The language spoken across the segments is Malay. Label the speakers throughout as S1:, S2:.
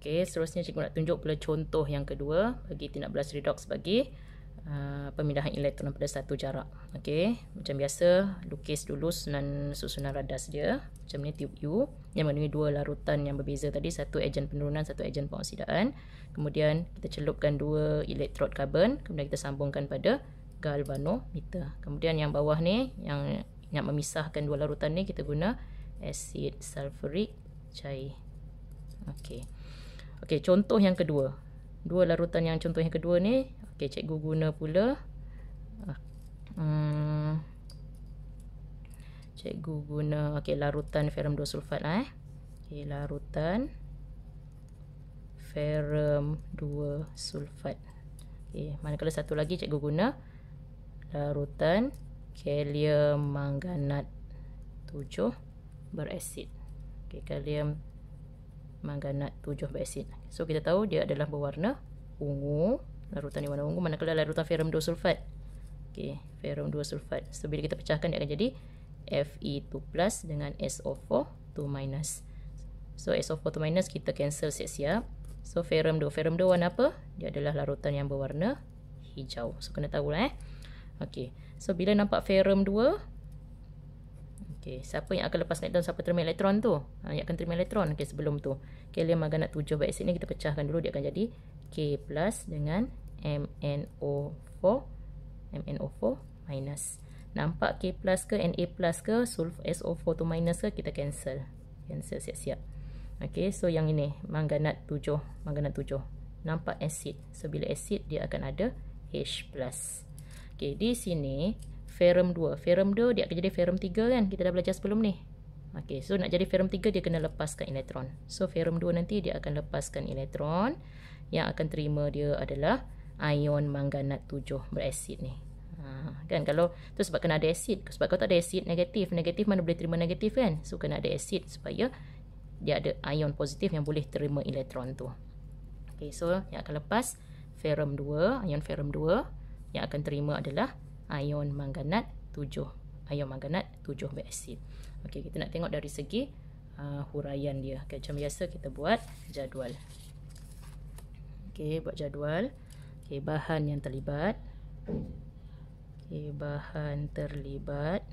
S1: Okey, seterusnya cikgu nak tunjuk pula contoh yang kedua bagi tindak balas redox bagi uh, pemindahan elektron pada satu jarak. Okey, macam biasa lukis dulu susunan susunan radas dia. Macam ni tube U yang mengandungi dua larutan yang berbeza tadi, satu ejen penurunan, satu ejen pengoksidaan. Kemudian kita celupkan dua elektrod karbon, kemudian kita sambungkan pada galvanometer. Kemudian yang bawah ni yang nak memisahkan dua larutan ni kita guna asid sulfuric cair. Okey. Okey, contoh yang kedua. Dua larutan yang contoh yang kedua ni, okey cikgu guna pula. Ah, hmm. Cikgu guna okey larutan ferum disulfat lah eh. Okey, larutan ferum 2 sulfat. Okey, manakala satu lagi cikgu guna larutan kalium manganat 7 berasid. Okey, kalium manganat 7 vaksin. So kita tahu dia adalah berwarna ungu, larutan di warna ungu mana manakala larutan ferum 2 sulfat. Okey, ferum 2 sulfat. So bila kita pecahkan dia akan jadi Fe2+ dengan SO4 2-. So SO4 2- kita cancel siap-siap. So ferum 2, ferum 2 warna apa? Dia adalah larutan yang berwarna hijau. So kena tahulah eh. Okey. So bila nampak ferum 2, Okey, siapa yang akan lepas elektron, siapa terima elektron tu? Ha, yang akan terima elektron okay, sebelum tu. Okay, lem maganat 7 baik sini kita pecahkan dulu dia akan jadi K plus dengan MnO4 MnO4 minus. Nampak K plus ke Na plus ke sulf SO4 tu minus ke kita cancel. Cancel siap-siap. Okey, so yang ini manganat 7, manganat 7. Nampak asid. So bila acid dia akan ada H plus. Okey, di sini ferum 2. Ferum 2 dia akan jadi ferum 3 kan? Kita dah belajar sebelum ni. Okey, so nak jadi ferum 3 dia kena lepaskan elektron. So ferum 2 nanti dia akan lepaskan elektron yang akan terima dia adalah ion mangganat 7 berasid ni. Ha, kan kalau tu sebab kena ada asid. Sebab kalau tak ada asid negatif, negatif mana boleh terima negatif kan? So kena ada asid supaya dia ada ion positif yang boleh terima elektron tu. Okey, so yang akan lepas ferum 2, ion ferum 2 yang akan terima adalah ion manganat 7 ion manganat 7 beksit okey kita nak tengok dari segi uh, huraian dia okay, macam biasa kita buat jadual okey buat jadual okey bahan yang terlibat okey bahan terlibat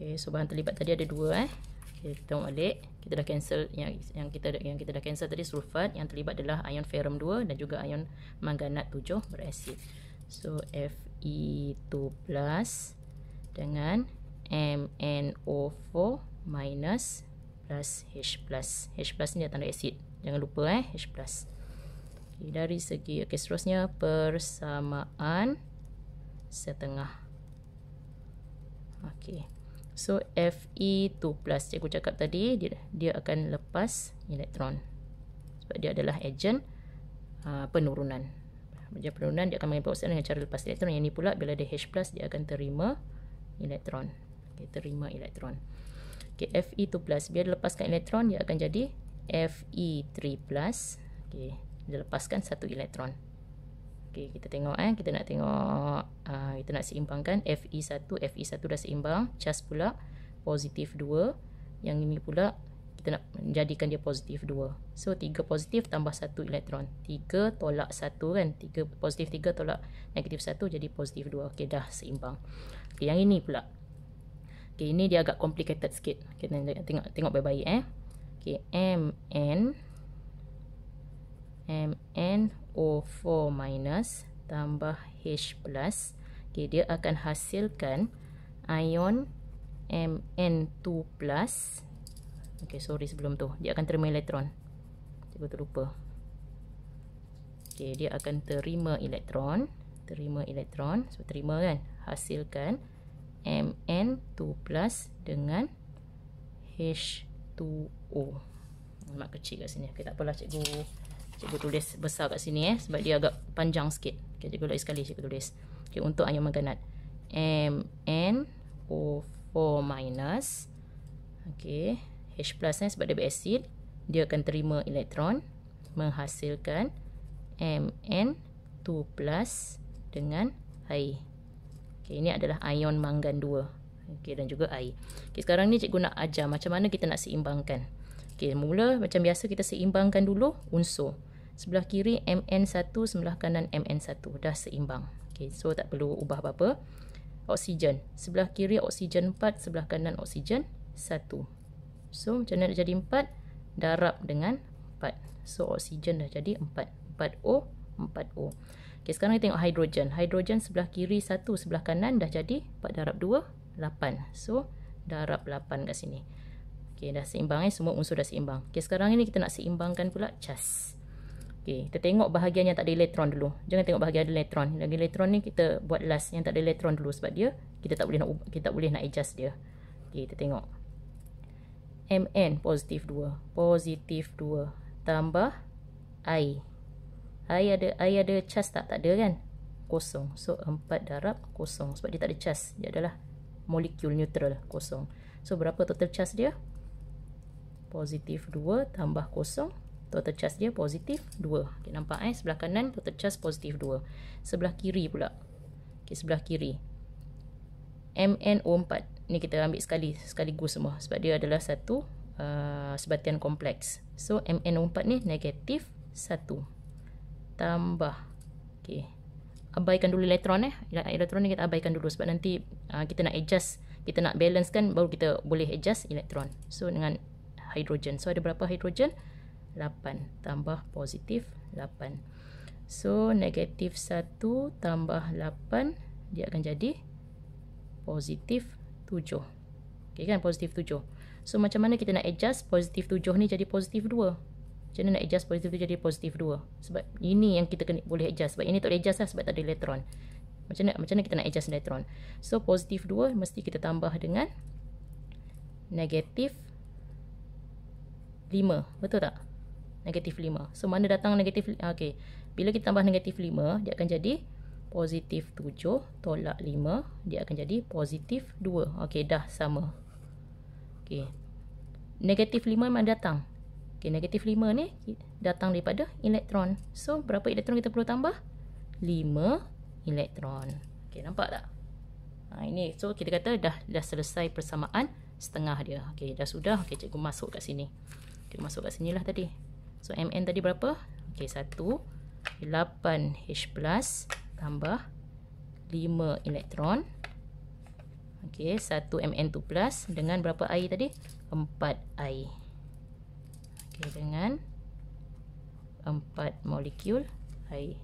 S1: Okay, so bahan terlibat tadi ada dua eh. Okay, kita tengok balik kita dah cancel yang yang kita yang kita dah cancel tadi sulfat yang terlibat adalah ion ferum 2 dan juga ion manganat 7 berasid. So Fe2+ dengan MnO4 minus plus H+. H+, H plus ni dia tanda asid. Jangan lupa eh H+. Okay, dari segi okay, seterusnya persamaan setengah. Okey. So Fe2+ cikgu cakap tadi dia dia akan lepas elektron. Sebab dia adalah ejen uh, penurunan. Ejen penurunan dia akan mengambil oksigen dengan cara lepas elektron. Yang ni pula bila dia H+ plus dia akan terima elektron. Okay, terima elektron. Okay, Fe2+ bila dia lepaskan elektron dia akan jadi Fe3+. Okay, dia lepaskan satu elektron. Okey, kita tengok eh. Kita nak tengok, uh, kita nak seimbangkan Fe1, Fe1 dah seimbang. Charge pula, positif 2. Yang ini pula, kita nak menjadikan dia positif 2. So, 3 positif tambah 1 elektron. 3 tolak 1 kan. 3 positif 3 tolak negatif 1 jadi positif 2. Okey, dah seimbang. Okey, yang ini pula. Okey, ini dia agak complicated sikit. Kita tengok tengok baik-baik eh. Okey, Mn... MnO4 minus tambah H plus. Okay, dia akan hasilkan ion Mn2 plus. Okay, sorry sebelum tu. Dia akan terima elektron. Cuba terlupa. Okay, dia akan terima elektron. Terima elektron. So, terima kan? Hasilkan Mn2 plus dengan H2O. Mak kecil kat sini. Okay, tak apalah cikgu. Okay. Cikgu tulis besar kat sini eh sebab dia agak panjang sikit. Okey, cikgu lagi sekali cikgu tulis. Okey, untuk ayam maganat. MnO4- Okey, H+ ni eh, sebab dia berasid, dia akan terima elektron menghasilkan Mn2+ dengan air. Okey, ini adalah ion mangan 2. Okey, dan juga air. Okey, sekarang ni cikgu nak ajar macam mana kita nak seimbangkan. Okey, mula macam biasa kita seimbangkan dulu unsur sebelah kiri MN1 sebelah kanan MN1 dah seimbang okay, so tak perlu ubah apa-apa oksigen sebelah kiri oksigen 4 sebelah kanan oksigen 1 so macam mana jadi 4 darab dengan 4 so oksigen dah jadi 4 4O 4O okay, sekarang kita tengok hidrogen hidrogen sebelah kiri 1 sebelah kanan dah jadi 4 darab 2 8 so darab 8 kat sini Okay, dah seimbang eh semua unsur dah seimbang. Okay, sekarang ini kita nak seimbangkan pula cas. Okay, kita tengok bahagian yang tak ada elektron dulu. Jangan tengok bahagian ada elektron. Yang elektron ni kita buat last yang tak ada elektron dulu sebab dia kita tak boleh nak kita tak boleh nak adjust dia. Okay, kita tengok. Mn positif 2. Positif 2 tambah I. I ada I ada charge tak? Tak ada kan? Kosong. So 4 darab kosong sebab dia tak ada charge. Dia adalah molekul neutral kosong. So berapa total charge dia? Positif 2 tambah kosong total charge dia positif 2. Okey nampak eh sebelah kanan total charge positif 2. Sebelah kiri pula. Okey sebelah kiri. MnO4. Ni kita ambil sekali sekaligus semua sebab dia adalah satu uh, sebatian kompleks. So MnO4 ni negatif 1. Tambah. Okey. Abaikan dulu elektron eh. Elektron ni kita abaikan dulu sebab nanti uh, kita nak adjust, kita nak balancekan baru kita boleh adjust elektron. So dengan hidrogen. So ada berapa hidrogen? 8 tambah positif 8 so negatif 1 tambah 8 dia akan jadi positif 7 ok kan positif 7 so macam mana kita nak adjust positif 7 ni jadi positif 2 macam mana nak adjust positif tu jadi positif 2 sebab ini yang kita kena, boleh adjust sebab ini tak boleh adjust lah sebab tak ada elektron macam mana, macam mana kita nak adjust elektron so positif 2 mesti kita tambah dengan negatif 5 betul tak negatif 5. So, mana datang negatif? Ah, okey. Bila kita tambah negatif 5, dia akan jadi positif 7 tolak 5. Dia akan jadi positif 2. Okey, dah sama. Okey. Negatif 5 mana datang? Okey, negatif 5 ni datang daripada elektron. So, berapa elektron kita perlu tambah? 5 elektron. Okey, nampak tak? Ha, ini. So, kita kata dah dah selesai persamaan setengah dia. Okey, dah sudah. Okey, cikgu masuk kat sini. Cikgu masuk kat sini lah tadi. So MN tadi berapa? Okey, 1 8H+ plus tambah 5 elektron. Okey, 1 mn plus dengan berapa air tadi? 4 I. Okey, dengan 4 molekul I.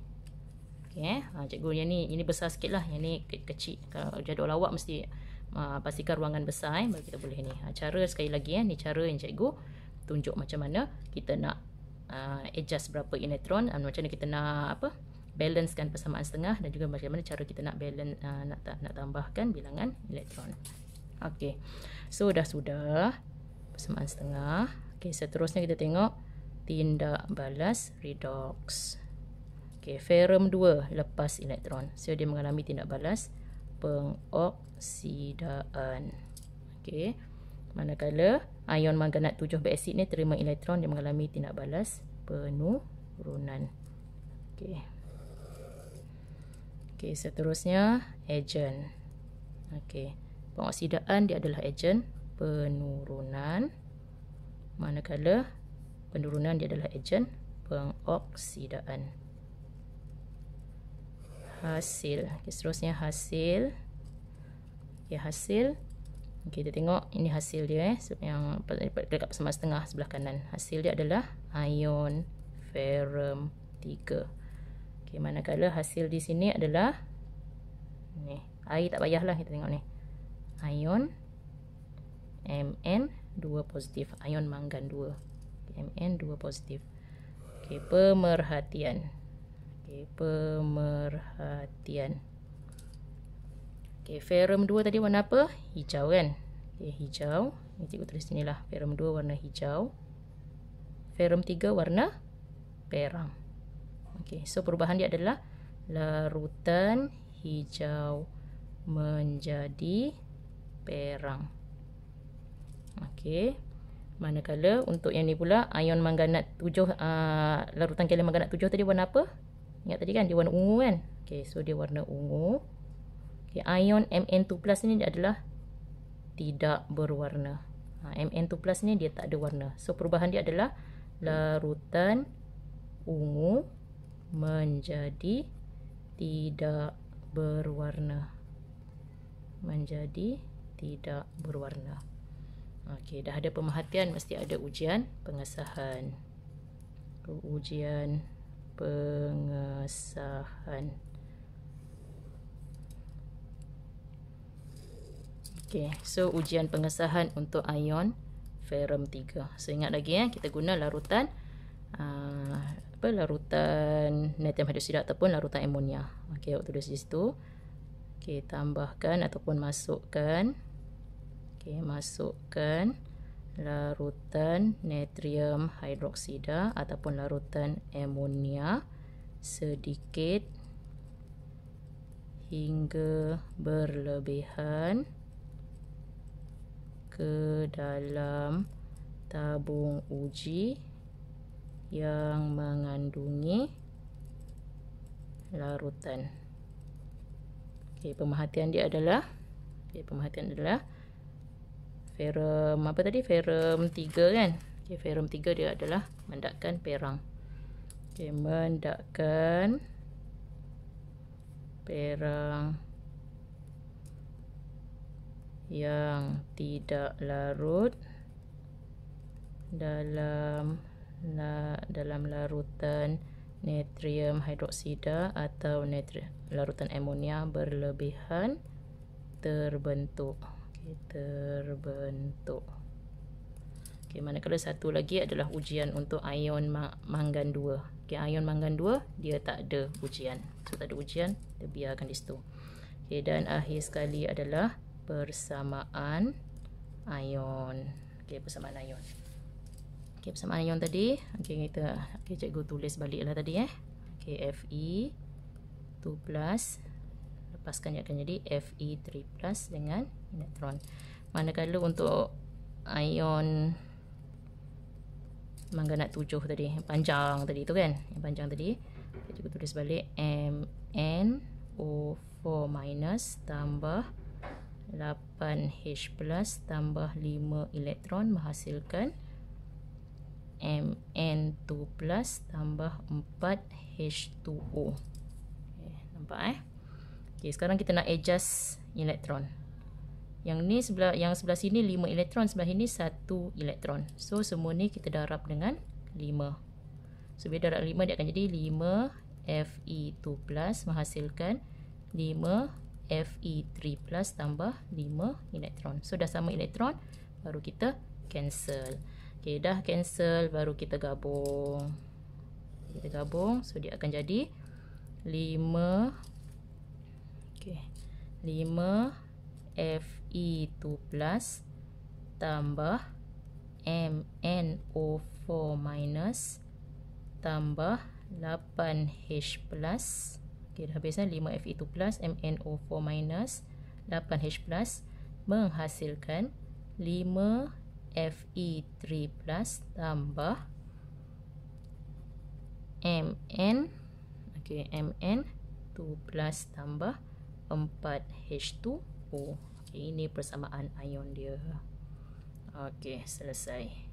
S1: Okey, eh. ha cikgu yang ni ini besar sikitlah. Yang ni ke kecil. Kalau jadual awak mesti uh, pastikan ruangan besar eh baru kita boleh ni. Ha, cara sekali lagi eh ni cara yang cikgu tunjuk macam mana kita nak uh, adjust berapa elektron. um, uh, macam mana kita nak apa balancekan persamaan setengah dan juga bagaimana cara kita nak balance uh, nak nak tambahkan bilangan elektron. Okey. So dah sudah persamaan setengah. Okey, seterusnya kita tengok tindak balas redox. Okey, ferum 2 lepas elektron. So dia mengalami tindak balas pengoksidaan. Okey. Manakala ion manganat tujuh beresid ni terima elektron dia mengalami tindak balas penurunan. Okey. Okey, seterusnya agen. Okey. Pengoksidaan dia adalah agen penurunan. Manakala penurunan dia adalah agen pengoksidaan. Hasil. Okey, seterusnya hasil. Okey, hasil. hasil. Okey, kita tengok ini hasil dia eh yang dekat pasal setengah sebelah kanan. Hasil dia adalah ion ferum 3. Okey, manakala hasil di sini adalah ni. Air tak payahlah kita tengok ni. Ion Mn 2 positif, ion manggan 2. Mn 2 positif. Okey, pemerhatian. Okey, pemerhatian. Okay, pemerhatian. Okey, ferrum 2 tadi warna apa? Hijau kan? Okey, hijau. Ini cikgu tulis sini lah. Ferrum 2 warna hijau. Ferrum 3 warna perang. Okey, so perubahan dia adalah larutan hijau menjadi perang. Okay. Manakala untuk yang ni pula ion mangganat 7 uh, ah, larutan kalium mangganat 7 tadi warna apa? Ingat tadi kan dia warna ungu kan? Okey, so dia warna ungu okay, ion Mn2+ ni adalah tidak berwarna. Ha, Mn2+ ni dia tak ada warna. So perubahan dia adalah larutan ungu menjadi tidak berwarna. Menjadi tidak berwarna. Okey, dah ada pemerhatian mesti ada ujian pengesahan. Ujian pengesahan. Okay, so ujian pengesahan untuk ion ferum 3. So ingat lagi eh, kita guna larutan uh, apa larutan natrium hidroksida ataupun larutan amonia. Okey, waktu di situ okey tambahkan ataupun masukkan okey masukkan larutan natrium hidroksida ataupun larutan amonia sedikit hingga berlebihan ke dalam tabung uji yang mengandungi larutan. Okey, pemerhatian dia adalah okay, pemerhatian adalah ferum apa tadi? Ferum 3 kan? Okey, ferum 3 dia adalah mendakkan perang. Okey, mendakkan perang yang tidak larut dalam la, dalam larutan natrium hidroksida atau natri larutan amonia berlebihan terbentuk okay, terbentuk okay, manakala satu lagi adalah ujian untuk ion ma- manggan 2 okay, ion manggan 2 dia tak ada ujian so, tak ada ujian dia biarkan di situ okay, dan akhir sekali adalah persamaan ion. Okey, persamaan ion. Okey, persamaan ion tadi. Okey, kita okay, cikgu tulis baliklah tadi eh. Okey, Fe 2 plus. Lepaskan ia akan jadi Fe 3 plus dengan elektron. Manakala untuk ion manganat 7 tadi, panjang tadi tu kan. Yang panjang tadi. Okay, cikgu tulis balik. MnO4 minus tambah 8H plus tambah 5 elektron menghasilkan Mn2 plus tambah 4H2O okay, Nampak eh? Okay, sekarang kita nak adjust elektron Yang ni sebelah yang sebelah sini 5 elektron, sebelah ini 1 elektron So semua ni kita darab dengan 5 So bila darab 5 dia akan jadi 5Fe2 plus menghasilkan 5 Fe3 plus tambah 5 elektron. So dah sama elektron, baru kita cancel. Okay, dah cancel, baru kita gabung. Kita gabung, so dia akan jadi 5 okay, 5 Fe2 plus tambah MnO4 minus tambah 8H plus 5 Okey, dah habis kan 5Fe2+, MnO4-, 8H+, menghasilkan 5Fe3+, tambah Mn, okay, Mn2+, tambah 4H2O. Okay, ini persamaan ion dia. Okey, Selesai.